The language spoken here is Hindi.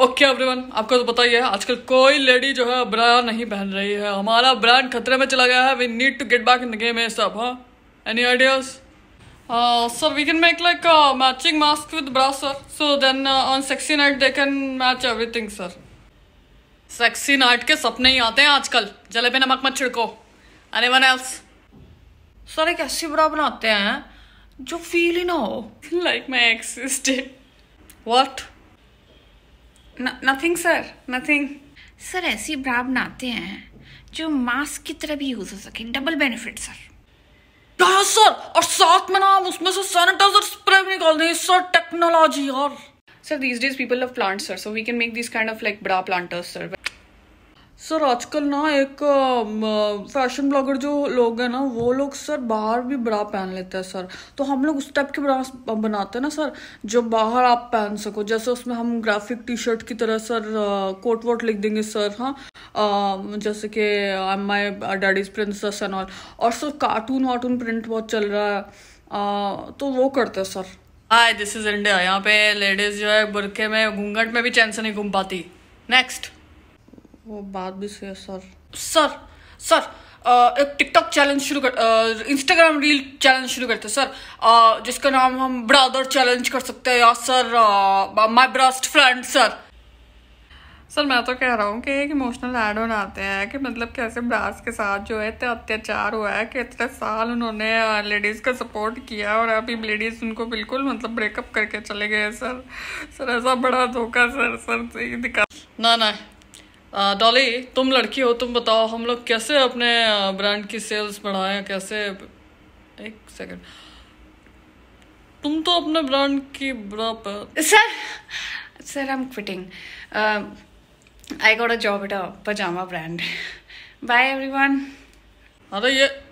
ओके एवरीवन आपको तो पता ही है आजकल कोई लेडी जो है ब्रा नहीं पहन रही है हमारा ब्रांड खतरे में चला गया है we need to get back in the game ए सब हाँ any ideas sir we can make like matching mask with bra sir so then on sexy night they can match everything sir sexy night के सपने ही आते हैं आजकल जले पे नमक मत छिड़को एनी वन एल्स सर एक ऐसी ब्रा बनाते हैं जो फील ही ना हो like my existed what nothing sir nothing sir ऐसी ब्रा बनाते हैं जो मास्क की तरह भी यूज हो सके डबल बेनिफिट सर सर और साथ में ना हम उसमें से सैनिटाइजर स्प्रे भी निकाल दें सर टेक्नोलॉजी और sir these days people of plant sir so we can make this kind of like बड़ा प्लांटर्स सर सर आजकल ना एक फैशन ब्लॉगर जो लोग हैं ना वो लोग सर बाहर भी ब्रा पहन लेते हैं सर तो हम लोग उस टाइप के ब्रा बनाते हैं ना सर जो बाहर आप पहन सको जैसे उसमें हम ग्राफिक टी शर्ट की तरह सर कोट वोट लिख देंगे सर हाँ जैसे कि I my daddy's princess and all और सर कार्टून वार्टून प्रिंट बहुत चल रहा है आ, तो वो करते हैं sir hi this is India यहाँ पे लेडीज़ जो है बुरके में घूंघट में भी चैन से नहीं घूम पाती नेक्स्ट वो बात भी सही है सर सर सर Uh, एक टिकटॉक चैलेंज शुरू कर इंस्टाग्राम रील चैलेंज शुरू करते सर uh, जिसका नाम हम ब्रादर चैलेंज कर सकते हैं या sir my best friend sir sir मैं तो कह रहा हूँ कि एक इमोशनल ऐड आते हैं कि मतलब कैसे ब्रास के साथ जो है इतना अत्याचार हुआ है कि इतने साल उन्होंने लेडीज़ का सपोर्ट किया और अभी लेडीज़ उनको बिल्कुल मतलब ब्रेकअप करके चले गए सर सर ऐसा बड़ा धोखा सर सर से दिखा ना ना डॉली तुम लड़की हो तुम बताओ हम लोग कैसे अपने ब्रांड की सेल्स बढ़ाएं कैसे एक सेकंड तुम तो अपने ब्रांड की sir sir I am quitting I got a job it a pyjama brand bye everyone अरे ये